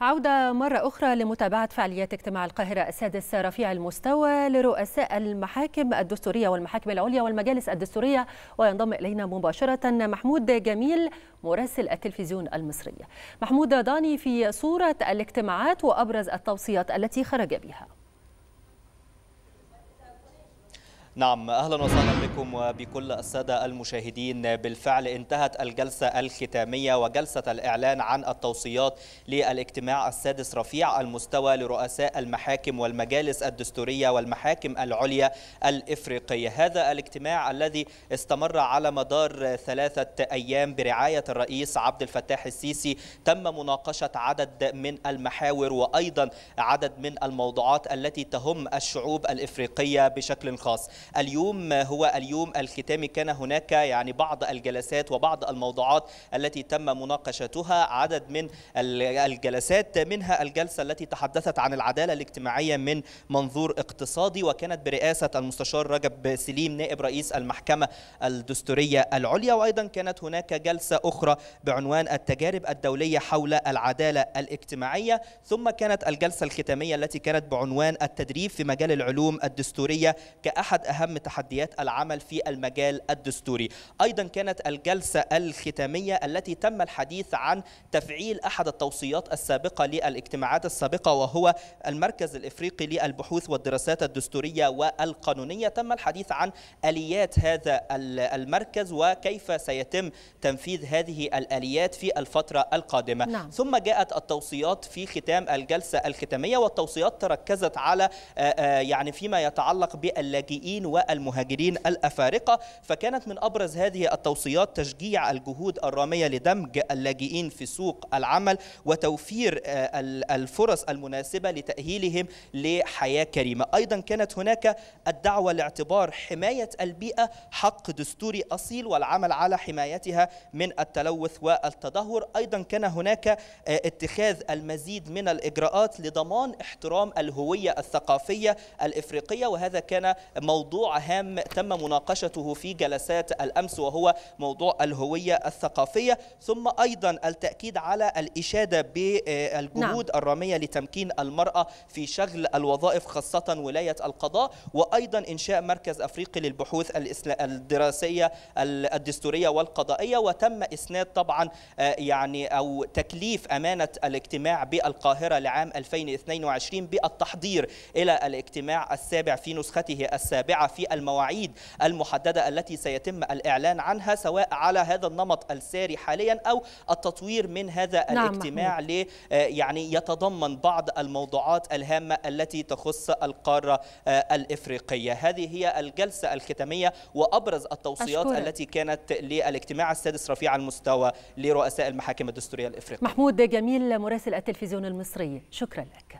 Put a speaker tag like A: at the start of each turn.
A: عودة مرة أخرى لمتابعة فعاليات اجتماع القاهرة السادس رفيع المستوى لرؤساء المحاكم الدستورية والمحاكم العليا والمجالس الدستورية وينضم إلينا مباشرة محمود جميل مراسل التلفزيون المصري محمود ضاني في صورة الاجتماعات وأبرز التوصيات التي خرج بها نعم أهلا وسهلا بكم وبكل السادة المشاهدين بالفعل انتهت الجلسة الختامية وجلسة الإعلان عن التوصيات للاجتماع السادس رفيع المستوى لرؤساء المحاكم والمجالس الدستورية والمحاكم العليا الإفريقية هذا الاجتماع الذي استمر على مدار ثلاثة أيام برعاية الرئيس عبد الفتاح السيسي تم مناقشة عدد من المحاور وأيضا عدد من الموضوعات التي تهم الشعوب الإفريقية بشكل خاص اليوم هو اليوم الختامي كان هناك يعني بعض الجلسات وبعض الموضوعات التي تم مناقشتها عدد من الجلسات منها الجلسة التي تحدثت عن العدالة الاجتماعية من منظور اقتصادي وكانت برئاسة المستشار رجب سليم نائب رئيس المحكمة الدستورية العليا وأيضا كانت هناك جلسة أخرى بعنوان التجارب الدولية حول العدالة الاجتماعية ثم كانت الجلسة الختامية التي كانت بعنوان التدريب في مجال العلوم الدستورية كأحد أهم تحديات العمل في المجال الدستوري أيضا كانت الجلسة الختامية التي تم الحديث عن تفعيل أحد التوصيات السابقة للاجتماعات السابقة وهو المركز الإفريقي للبحوث والدراسات الدستورية والقانونية تم الحديث عن آليات هذا المركز وكيف سيتم تنفيذ هذه الآليات في الفترة القادمة نعم. ثم جاءت التوصيات في ختام الجلسة الختامية والتوصيات تركزت على آه، آه، يعني فيما يتعلق باللاجئين المهاجرين والمهاجرين الأفارقة فكانت من أبرز هذه التوصيات تشجيع الجهود الرامية لدمج اللاجئين في سوق العمل وتوفير آه، الفرص المناسبة لتأهيلهم لحياة كريمة أيضا كانت هناك الدعوة لاعتبار حماية البيئة حق دستوري أصيل والعمل على حمايتها من التلوث والتدهور أيضا كان هناك آه، اتخاذ المزيد من الإجراءات لضمان احترام الهوية الثقافية الإفريقية وهذا كان موضوع موضوع هام تم مناقشته في جلسات الأمس وهو موضوع الهوية الثقافية ثم أيضا التأكيد على الإشادة بالجهود نعم. الرامية لتمكين المرأة في شغل الوظائف خاصة ولاية القضاء وأيضا إنشاء مركز أفريقي للبحوث الدراسية الدستورية والقضائية وتم إسناد طبعا آه، يعني أو تكليف أمانة الاجتماع بالقاهرة لعام 2022 بالتحضير إلى الاجتماع السابع في نسخته السابعة في المواعيد المحدده التي سيتم الاعلان عنها سواء على هذا النمط الساري حاليا او التطوير من هذا نعم الاجتماع ل آه، يعني يتضمن بعض الموضوعات الهامه التي تخص القاره آه، الافريقيه هذه هي الجلسه الختاميه وابرز التوصيات أشكرك. التي كانت للاجتماع السادس رفيع المستوى لرؤساء المحاكم الدستوريه الافريقيه محمود جميل مراسل التلفزيون المصري شكرا لك